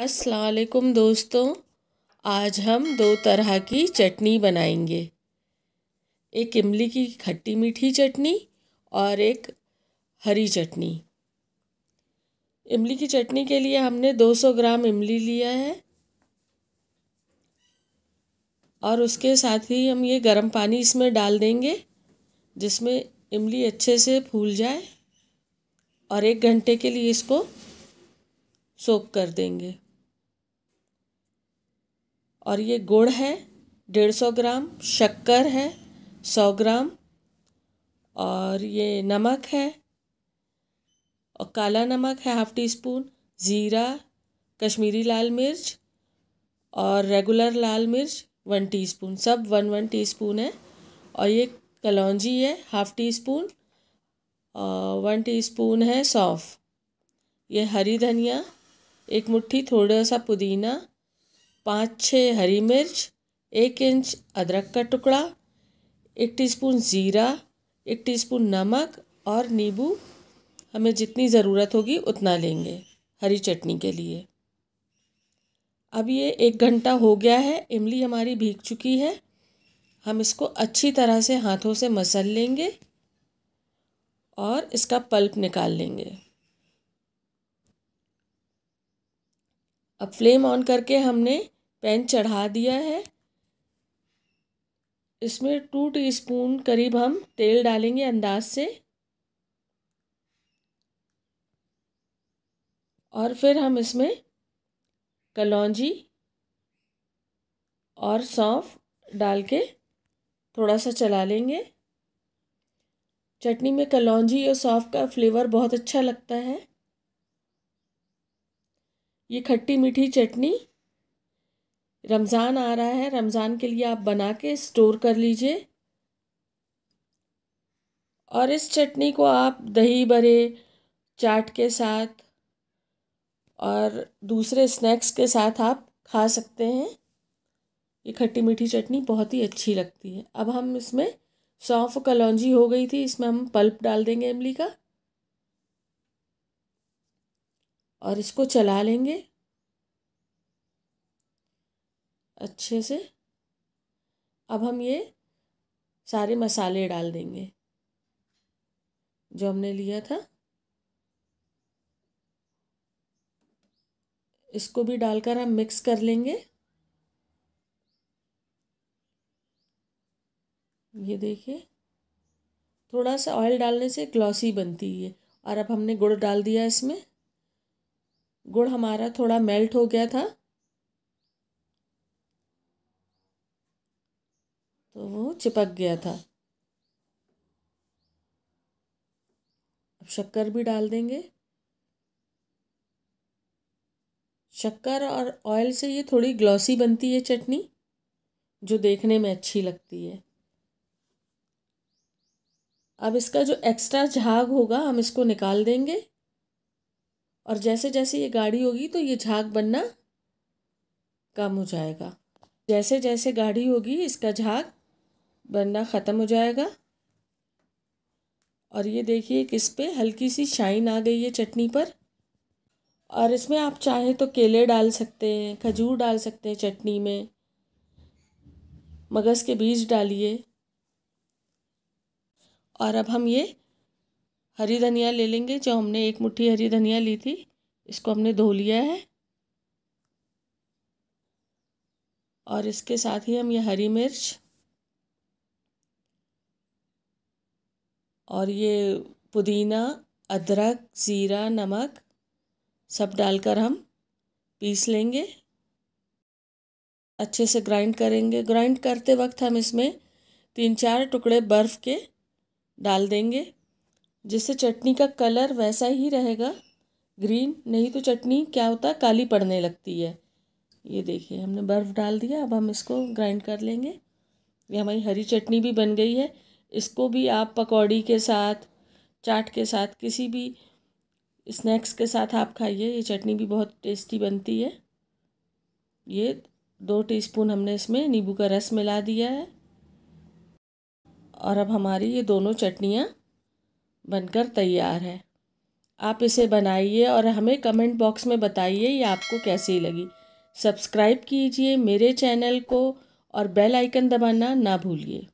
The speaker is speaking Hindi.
असलकुम दोस्तों आज हम दो तरह की चटनी बनाएंगे एक इमली की खट्टी मीठी चटनी और एक हरी चटनी इमली की चटनी के लिए हमने 200 ग्राम इमली लिया है और उसके साथ ही हम ये गर्म पानी इसमें डाल देंगे जिसमें इमली अच्छे से फूल जाए और एक घंटे के लिए इसको सोक कर देंगे और ये गुड़ है डेढ़ सौ ग्राम शक्कर है सौ ग्राम और ये नमक है और काला नमक है हाफ़ टी स्पून ज़ीरा कश्मीरी लाल मिर्च और रेगुलर लाल मिर्च वन टीस्पून सब वन वन टीस्पून है और ये कलौजी है हाफ़ टी स्पून और वन टीस्पून है सौंफ ये हरी धनिया एक मुट्ठी थोड़ा सा पुदीना पाँच छः हरी मिर्च एक इंच अदरक का टुकड़ा एक टीस्पून ज़ीरा एक टीस्पून नमक और नींबू हमें जितनी ज़रूरत होगी उतना लेंगे हरी चटनी के लिए अब ये एक घंटा हो गया है इमली हमारी भीग चुकी है हम इसको अच्छी तरह से हाथों से मसल लेंगे और इसका पल्प निकाल लेंगे अब फ्लेम ऑन करके हमने पैन चढ़ा दिया है इसमें टू टीस्पून करीब हम तेल डालेंगे अंदाज से और फिर हम इसमें कलौजी और सौंफ डाल के थोड़ा सा चला लेंगे चटनी में कलौजी और सौंफ का फ्लेवर बहुत अच्छा लगता है ये खट्टी मीठी चटनी रमज़ान आ रहा है रमज़ान के लिए आप बना के स्टोर कर लीजिए और इस चटनी को आप दही भरे चाट के साथ और दूसरे स्नैक्स के साथ आप खा सकते हैं ये खट्टी मीठी चटनी बहुत ही अच्छी लगती है अब हम इसमें सौंफ कलौजी हो गई थी इसमें हम पल्प डाल देंगे इमली का और इसको चला लेंगे अच्छे से अब हम ये सारे मसाले डाल देंगे जो हमने लिया था इसको भी डालकर हम मिक्स कर लेंगे ये देखिए थोड़ा सा ऑयल डालने से ग्लॉसी बनती है और अब हमने गुड़ डाल दिया इसमें गुड़ हमारा थोड़ा मेल्ट हो गया था तो वो चिपक गया था अब शक्कर भी डाल देंगे शक्कर और ऑयल से ये थोड़ी ग्लॉसी बनती है चटनी जो देखने में अच्छी लगती है अब इसका जो एक्स्ट्रा झाग होगा हम इसको निकाल देंगे और जैसे जैसे ये गाढ़ी होगी तो ये झाग बनना कम हो जाएगा जैसे जैसे गाढ़ी होगी इसका झाग बनना ख़त्म हो जाएगा और ये देखिए किस पे हल्की सी शाइन आ गई है चटनी पर और इसमें आप चाहे तो केले डाल सकते हैं खजूर डाल सकते हैं चटनी में मगज़ के बीज डालिए और अब हम ये हरी धनिया ले लेंगे जो हमने एक मुट्ठी हरी धनिया ली थी इसको हमने धो लिया है और इसके साथ ही हम ये हरी मिर्च और ये पुदीना अदरक ज़ीरा नमक सब डालकर हम पीस लेंगे अच्छे से ग्राइंड करेंगे ग्राइंड करते वक्त हम इसमें तीन चार टुकड़े बर्फ़ के डाल देंगे जिससे चटनी का कलर वैसा ही रहेगा ग्रीन नहीं तो चटनी क्या होता है काली पड़ने लगती है ये देखिए हमने बर्फ़ डाल दिया अब हम इसको ग्राइंड कर लेंगे ये हमारी हरी चटनी भी बन गई है इसको भी आप पकौड़ी के साथ चाट के साथ किसी भी स्नैक्स के साथ आप खाइए ये चटनी भी बहुत टेस्टी बनती है ये दो टीस्पून हमने इसमें नींबू का रस मिला दिया है और अब हमारी ये दोनों चटनियाँ बनकर तैयार है आप इसे बनाइए और हमें कमेंट बॉक्स में बताइए ये आपको कैसी लगी सब्सक्राइब कीजिए मेरे चैनल को और बेल आइकन दबाना ना भूलिए